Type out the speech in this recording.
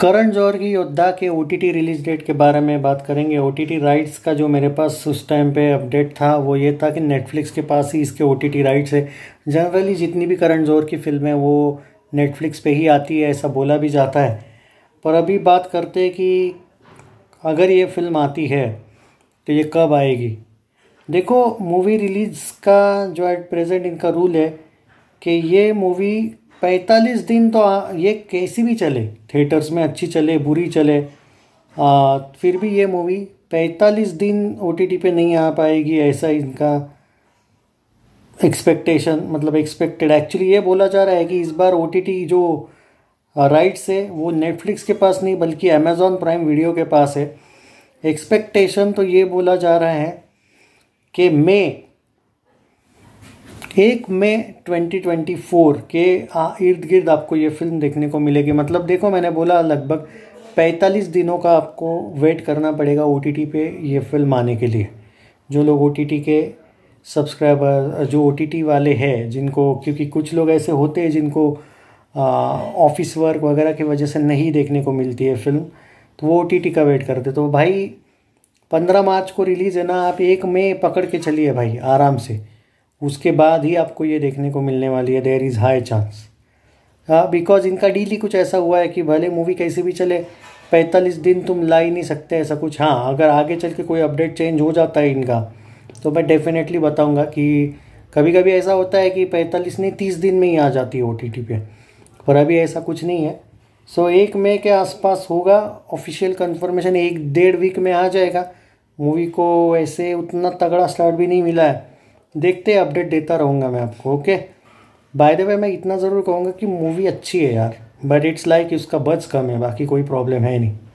करण जौहर की योद्धा के ओ रिलीज डेट के बारे में बात करेंगे ओ राइट्स का जो मेरे पास उस टाइम पे अपडेट था वो ये था कि नेटफ्लिक्स के पास ही इसके ओ राइट्स है जनरली जितनी भी करण जौहर की फिल्में वो नेटफ्लिक्स पे ही आती है ऐसा बोला भी जाता है पर अभी बात करते हैं कि अगर ये फिल्म आती है तो ये कब आएगी देखो मूवी रिलीज़ का जो एट प्रेजेंट इनका रूल है कि ये मूवी पैंतालीस दिन तो ये कैसी भी चले थिएटर्स में अच्छी चले बुरी चले आ, फिर भी ये मूवी पैंतालीस दिन ओ टी टी पे नहीं आ पाएगी ऐसा इनका एक्सपेक्टेशन मतलब एक्सपेक्टेड एक्चुअली ये बोला जा रहा है कि इस बार ओ टी टी जो राइट्स है वो नेटफ्लिक्स के पास नहीं बल्कि अमेज़ॉन प्राइम वीडियो के पास है एक्सपेक्टेशन तो ये बोला जा रहा है कि मई एक मई 2024 के इर्द गिर्द आपको ये फिल्म देखने को मिलेगी मतलब देखो मैंने बोला लगभग 45 दिनों का आपको वेट करना पड़ेगा ओ पे ये फिल्म आने के लिए जो लोग ओ के सब्सक्राइबर जो ओ वाले हैं जिनको क्योंकि कुछ लोग ऐसे होते हैं जिनको ऑफिस वर्क वगैरह की वजह से नहीं देखने को मिलती है फिल्म तो वो ओ का वेट करते तो भाई पंद्रह मार्च को रिलीज़ है ना आप एक मई पकड़ के चलिए भाई आराम से उसके बाद ही आपको ये देखने को मिलने वाली है देर इज़ हाई चांस हाँ बिकॉज इनका डील ही कुछ ऐसा हुआ है कि भले मूवी कैसे भी चले पैंतालीस दिन तुम ला ही नहीं सकते ऐसा कुछ हाँ अगर आगे चल के कोई अपडेट चेंज हो जाता है इनका तो मैं डेफिनेटली बताऊँगा कि कभी कभी ऐसा होता है कि पैंतालीस नहीं तीस दिन में ही आ जाती है ओ टी टी पे पर अभी ऐसा कुछ नहीं है सो so, एक मई के आसपास होगा ऑफिशियल कन्फर्मेशन एक डेढ़ वीक में आ जाएगा मूवी को ऐसे उतना तगड़ा स्टार्ट भी नहीं मिला है देखते अपडेट देता रहूँगा मैं आपको ओके बाय द वे मैं इतना ज़रूर कहूँगा कि मूवी अच्छी है यार बट इट्स लाइक उसका बज कम है बाकी कोई प्रॉब्लम है नहीं